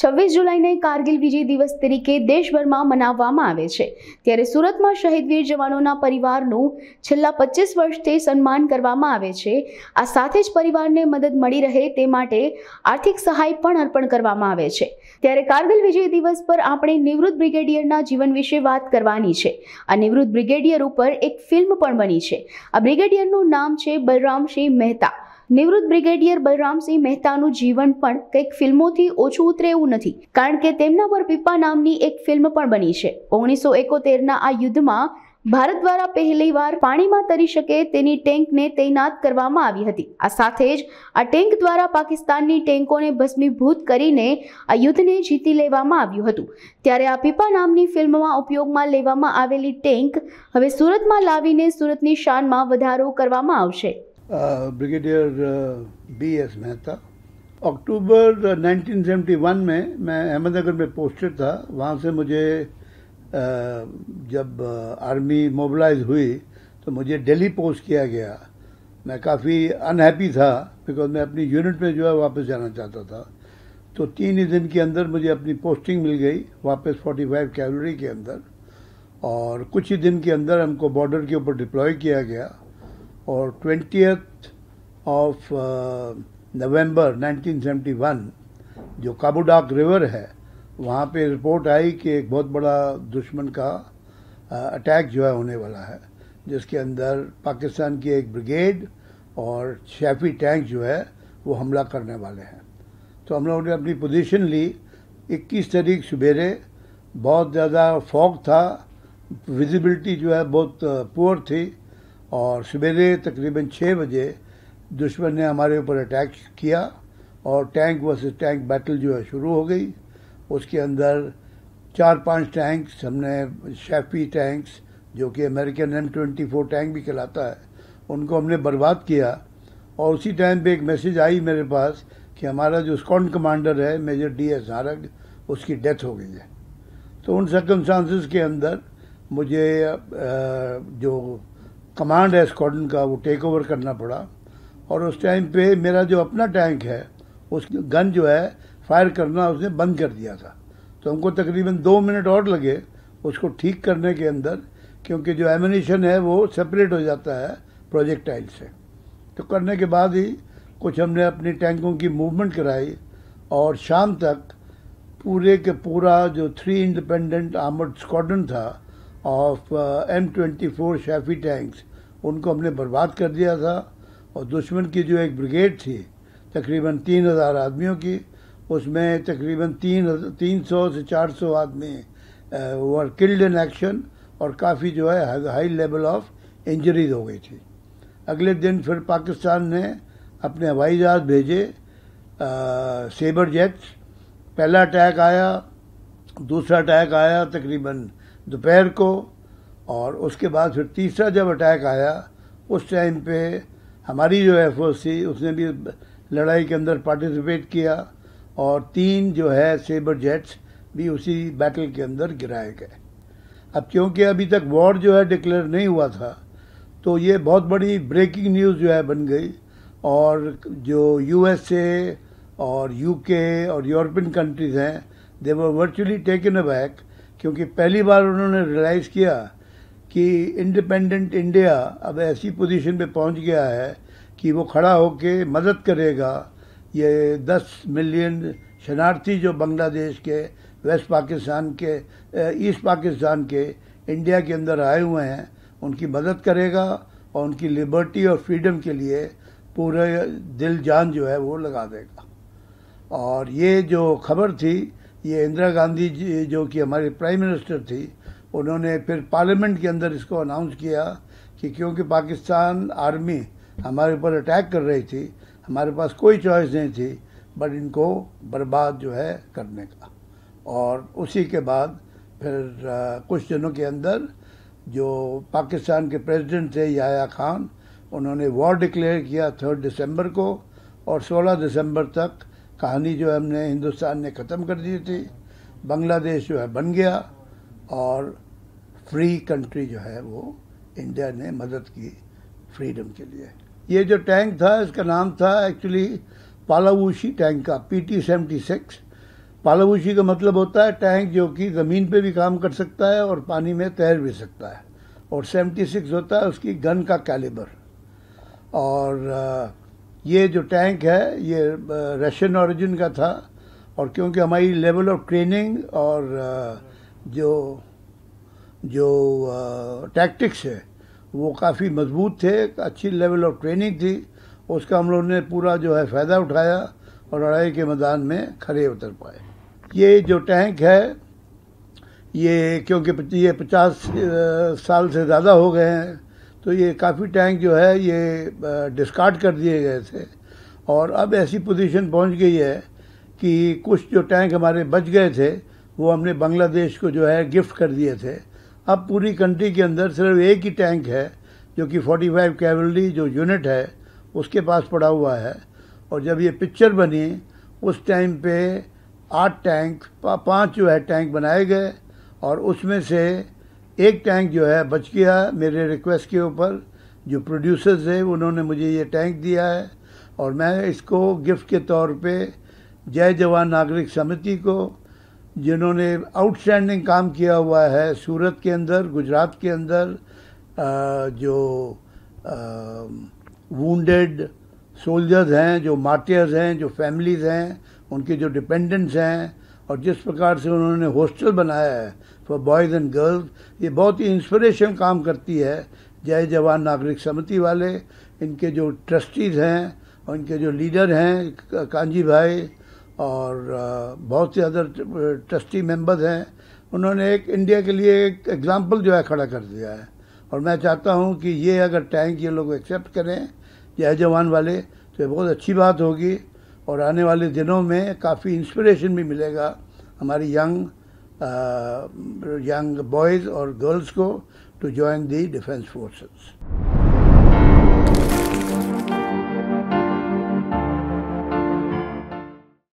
છવ્વીસ જુલાઈને કારગિલ વિજય દિવસ તરીકે દેશભરમાં મનાવવામાં આવે છે ત્યારે સુરતમાં શહીદ વીર જવાનોના પરિવારનું છેલ્લા પચીસ વર્ષથી સન્માન કરવામાં આવે છે આ સાથે જ પરિવારને મદદ મળી રહે તે માટે આર્થિક સહાય પણ અર્પણ કરવામાં આવે છે ત્યારે કારગિલ વિજય દિવસ પર આપણે નિવૃત્ત બ્રિગેડિયરના જીવન વિશે વાત કરવાની છે આ નિવૃત્ત બ્રિગેડિયર ઉપર એક ફિલ્મ પણ બની છે આ બ્રિગેડિયરનું નામ છે બલરામસિંહ મહેતા નિવૃત્ત બ્રિગેડિયર બલરામસિંહ મહેતાનું જીવન પણ કંઈક ફિલ્મોથી ઓછું ઉતરે એવું નથી કારણ કે તેમના પર પીપા નામની એક ફિલ્મ પણ બની છે ઓગણીસો એકોતેરના આ યુદ્ધમાં ભારત દ્વારા પહેલીવાર પાણીમાં તરી શકે તેની ટેન્કને તૈનાત કરવામાં આવી હતી આ સાથે જ આ ટેન્ક દ્વારા પાકિસ્તાનની ટેન્કોને ભસ્મીભૂત કરીને આ યુદ્ધને જીતી લેવામાં આવ્યું હતું ત્યારે આ પીપા નામની ફિલ્મમાં ઉપયોગમાં લેવામાં આવેલી ટેન્ક હવે સુરતમાં લાવીને સુરતની શાનમાં વધારો કરવામાં આવશે ब्रिगेडियर बी एस मेहता अक्टूबर 1971 में मैं अहमदनगर में पोस्टेड था वहाँ से मुझे uh, जब आर्मी uh, मोबलाइज हुई तो मुझे दिल्ली पोस्ट किया गया मैं काफ़ी अनहैप्पी था बिकॉज मैं अपनी यूनिट में जो है वापस जाना चाहता था तो तीन ही दिन के अंदर मुझे अपनी पोस्टिंग मिल गई वापस 45 कैलोरी के अंदर और कुछ ही दिन के अंदर हमको बॉर्डर के ऊपर डिप्लॉय किया गया और ट्वेंटी ऑफ नवंबर 1971 जो काबूडाक रिवर है वहाँ पे रिपोर्ट आई कि एक बहुत बड़ा दुश्मन का अटैक uh, जो है होने वाला है जिसके अंदर पाकिस्तान की एक ब्रिगेड और शैफी टैंक जो है वो हमला करने वाले हैं तो हम लोगों ने अपनी पोजीशन ली 21 तारीख सवेरे बहुत ज़्यादा फॉग था विजिबिलिटी जो है बहुत पुअर uh, थी और सवेरे तकरीबन छः बजे दुश्मन ने हमारे ऊपर अटैक किया और टैंक वर्सेस टैंक बैटल जो है शुरू हो गई उसके अंदर चार पांच टैंक्स हमने शेफी टैंक्स जो कि American M twenty four tank भी कहलाता है उनको हमने बर्बाद किया और उसी टाइम पे एक मैसेज आई मेरे पास कि हमारा जो स्कॉन कमांडर है मेजर डी एस हारग उसकी डेथ हो गई है तो उन सर्कमस्टांसिस के अंदर मुझे जो कमांड है स्क्वाडन का वो टेक ओवर करना पड़ा और उस टाइम पे मेरा जो अपना टैंक है उस गन जो है फायर करना उसने बंद कर दिया था तो हमको तकरीबन दो मिनट और लगे उसको ठीक करने के अंदर क्योंकि जो एमिनेशन है वो सेपरेट हो जाता है प्रोजेक्टाइल से तो करने के बाद ही कुछ हमने अपनी टैंकों की मूवमेंट कराई और शाम तक पूरे के पूरा जो थ्री इंडिपेंडेंट आर्मर्ड स्क्वाड्रन था of M twenty four Chaffee tanks उनको हमने बर्बाद कर दिया था और दुश्मन की जो एक ब्रिगेड थी तकरीबन तीन हज़ार आदमियों की उसमें तकरीबन तीन तीन सौ से चार सौ आदमी वर किल्ड इन एक्शन और काफ़ी जो है हाई लेवल ऑफ इंजरीज हो गई थी अगले दिन फिर पाकिस्तान ने अपने हवाई जहाज़ भेजे आ, सेबर जेट्स पहला अटैक आया दूसरा अटैक आया तकरीबन दोपहर को और उसके बाद फिर तीसरा जब अटैक आया उस टाइम पे हमारी जो एफ थी उसने भी लड़ाई के अंदर पार्टिसिपेट किया और तीन जो है सेबर जेट्स भी उसी बैटल के अंदर गिराए गए अब क्योंकि अभी तक वॉर जो है डिक्लेयर नहीं हुआ था तो ये बहुत बड़ी ब्रेकिंग न्यूज़ जो है बन गई और जो यूएसए और यूके और यूरोपियन कंट्रीज़ हैं they were virtually taken aback क्योंकि पहली बार उन्होंने रियलाइज़ किया कि इंडिपेंडेंट इंडिया अब ऐसी पोजीशन पे पहुंच गया है कि वो खड़ा होकर मदद करेगा ये दस मिलियन शरणार्थी जो बांग्लादेश के वेस्ट पाकिस्तान के ईस्ट पाकिस्तान के इंडिया के अंदर आए हुए हैं उनकी मदद करेगा और उनकी लिबर्टी और फ्रीडम के लिए पूरे दिल जान जो है वो लगा देगा और ये जो खबर थी ये इंदिरा गांधी जी जो कि हमारे प्राइम मिनिस्टर थी उन्होंने फिर पार्लियामेंट के अंदर इसको अनाउंस किया कि क्योंकि पाकिस्तान आर्मी हमारे ऊपर अटैक कर रही थी हमारे पास कोई चॉइस नहीं थी बट इनको बर्बाद जो है करने का और उसी के बाद फिर कुछ दिनों के अंदर जो पाकिस्तान के प्रेसिडेंट थे याया खान उन्होंने वॉर डिक्लेयर किया थर्ड दिसंबर को और 16 दिसंबर तक कहानी जो हमने हिंदुस्तान ने ख़त्म कर दी थी बांग्लादेश जो है बन गया और फ्री कंट्री जो है वो इंडिया ने मदद की फ्रीडम के लिए ये जो टैंक था इसका नाम था एक्चुअली पालावूशी टैंक का पी टी सेवेंटी सिक्स पालावूशी का मतलब होता है टैंक जो कि ज़मीन पे भी काम कर सकता है और पानी में तैर भी सकता है और सेवेंटी सिक्स होता है उसकी गन का कैलिबर और ये जो टैंक है ये रशियन ऑरिजिन का था और क्योंकि हमारी लेवल ऑफ ट्रेनिंग और जो जो टैक्टिक्स है वो काफ़ी मजबूत थे अच्छी लेवल ऑफ ट्रेनिंग थी उसका हम लोग ने पूरा जो है फ़ायदा उठाया और लड़ाई के मैदान में खड़े उतर पाए ये जो टैंक है ये क्योंकि ये पचास साल से ज़्यादा हो गए हैं तो ये काफ़ी टैंक जो है ये डिस्कार्ड कर दिए गए थे और अब ऐसी पोजीशन पहुंच गई है कि कुछ जो टैंक हमारे बच गए थे वो हमने बांग्लादेश को जो है गिफ्ट कर दिए थे अब पूरी कंट्री के अंदर सिर्फ एक ही टैंक है जो कि 45 फाइव कैवलरी जो यूनिट है उसके पास पड़ा हुआ है और जब ये पिक्चर बनी उस टाइम पे आठ टैंक पा, पांच जो है टैंक बनाए गए और उसमें से एक टैंक जो है बच गया मेरे रिक्वेस्ट के ऊपर जो प्रोड्यूसर्स हैं उन्होंने मुझे ये टैंक दिया है और मैं इसको गिफ्ट के तौर पे जय जवान नागरिक समिति को जिन्होंने आउटस्टैंडिंग काम किया हुआ है सूरत के अंदर गुजरात के अंदर जो वूडेड सोल्जर्स हैं जो मार्टियर्स हैं जो फैमिलीज़ हैं उनके जो डिपेंडेंट्स हैं और जिस प्रकार से उन्होंने हॉस्टल बनाया है फॉर बॉयज़ एंड गर्ल्स ये बहुत ही इंस्पिरेशन काम करती है जय जवान नागरिक समिति वाले इनके जो ट्रस्टीज़ हैं और इनके जो लीडर हैं कांजी भाई और बहुत से अदर ट्रस्टी मेंबर्स हैं उन्होंने एक इंडिया के लिए एक एग्जाम्पल जो है खड़ा कर दिया है और मैं चाहता हूं कि ये अगर टैंक ये लोग एक्सेप्ट करें जय जवान वाले तो ये बहुत अच्छी बात होगी और आने वाले दिनों में काफ़ी इंस्पिरेशन भी मिलेगा हमारी यंग यंग बॉयज़ और गर्ल्स को to join the defence forces